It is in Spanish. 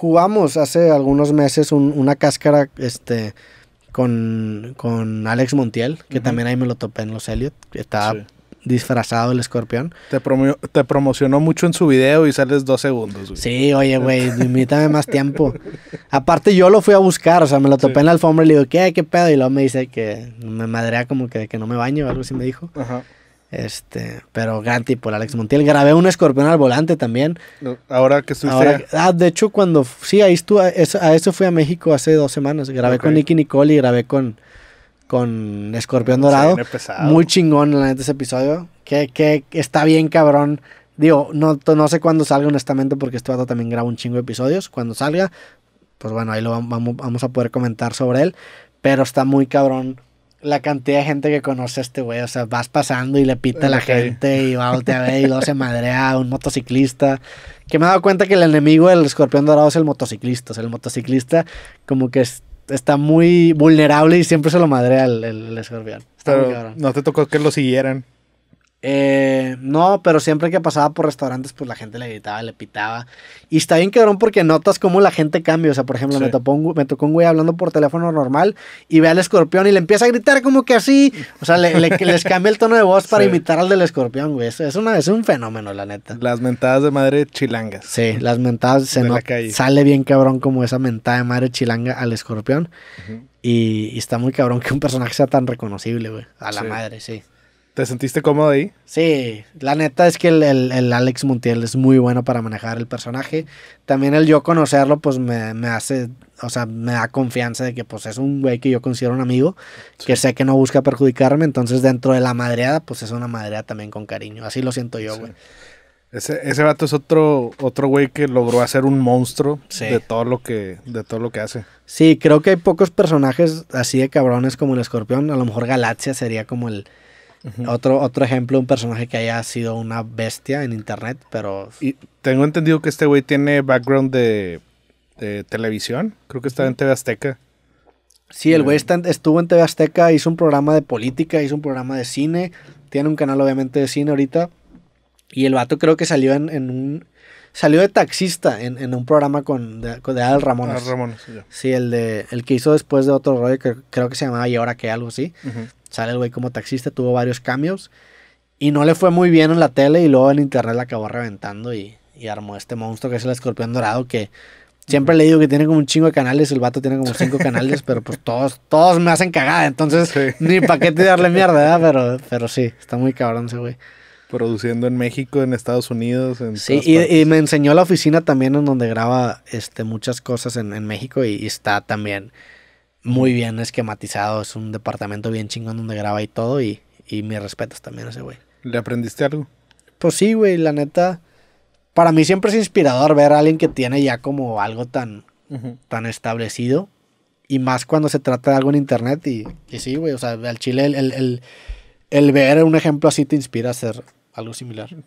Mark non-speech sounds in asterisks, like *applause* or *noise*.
jugamos hace algunos meses una cáscara este, con, con Alex Montiel, que también ahí me lo topé en los Elliot. estaba disfrazado el escorpión. Te, te promocionó mucho en su video y sales dos segundos. Sí, oye, güey, *laughs* invítame más tiempo. Aparte, yo lo fui a buscar, o sea, me lo topé en la alfombra y le digo, ¿qué? ¿Qué pedo? Y luego me dice que me madrea como que, que no me baño o algo así me dijo. Ajá. Este, pero Ganti por Alex Montiel. Grabé un escorpión al volante también. ahora que sucede ah, de hecho, cuando. Sí, ahí estuve. A eso, fui a México hace dos semanas. Grabé con Nicky Nicole y grabé con, con Escorpión pues Dorado. Muy chingón, la neta, ese episodio. Que, está bien, cabrón. Digo, no, no sé cuándo salga, honestamente, porque este vato también graba un chingo de episodios. Cuando salga, pues bueno, ahí lo vamos a poder comentar sobre él. Pero está muy cabrón la cantidad de gente que conoce a este güey. O sea, vas pasando y le pita a la gente y va a voltear y luego se *laughs* madrea a un motociclista. Que me he dado cuenta que el enemigo del escorpión dorado es el motociclista. O sea, el motociclista como que está muy vulnerable y siempre se lo madrea el, escorpión. Pero no te tocó que lo siguieran. Eh, no, pero siempre que pasaba por restaurantes, pues la gente le gritaba, le pitaba. Y está bien cabrón porque notas cómo la gente cambia. O sea, por ejemplo, me, tocó un güey hablando por teléfono normal y ve al escorpión y le empieza a gritar como que así. O sea, le, les cambia el tono de voz para imitar al del escorpión, güey. Es, una, es un fenómeno, la neta. Las mentadas de madre chilanga Sí, las mentadas se no, Sale bien cabrón como esa mentada de madre chilanga al escorpión. y, está muy cabrón que un personaje sea tan reconocible, güey. A la madre, sí. ¿Te sentiste cómodo ahí? Sí, la neta es que el, Alex Montiel es muy bueno para manejar el personaje. También el yo conocerlo, pues me, hace, o sea, me da confianza de que pues es un güey que yo considero un amigo, que sé que no busca perjudicarme, entonces dentro de la madreada, pues es una madreada también con cariño. Así lo siento yo, güey. Ese, ese vato es otro, otro güey que logró hacer un monstruo de todo lo que, de todo lo que hace. Sí, creo que hay pocos personajes así de cabrones como el escorpión. A lo mejor Galaxia sería como el, otro, otro ejemplo de un personaje que haya sido una bestia en internet, pero... Y tengo entendido que este güey tiene background de, televisión. Creo que estaba en TV Azteca. Sí, el güey eh. estuvo en TV Azteca, hizo un programa de política, hizo un programa de cine. Tiene un canal obviamente de cine ahorita. Y el vato creo que salió en, un... Salió de taxista en, un programa con, de, Adal Ramones. Adal sí. el, de, el que hizo después de otro rollo que creo que se llamaba Y ahora que algo así. Sale el güey como taxista, tuvo varios cambios. Y no le fue muy bien en la tele y luego en internet la acabó reventando y, armó este monstruo que es el escorpión dorado que siempre le digo que tiene como un chingo de canales, el vato tiene como cinco *laughs* canales, pero pues todos, todos me hacen cagada, entonces ni pa' qué darle *laughs* mierda, Pero, pero sí, está muy cabrón ese güey. Produciendo en México, en Estados Unidos. En sí, y, me enseñó la oficina también en donde graba este, muchas cosas en, México y está también muy bien esquematizado. Es un departamento bien chingón donde graba y todo. Y, y mis respetos también a ese güey. ¿Le aprendiste algo? Pues sí, güey, la neta. Para mí siempre es inspirador ver a alguien que tiene ya como algo tan, tan establecido. Y más cuando se trata de algo en internet. Y, sí, güey, o sea, al chile el, el, el, ver un ejemplo así te inspira a hacer algo similar.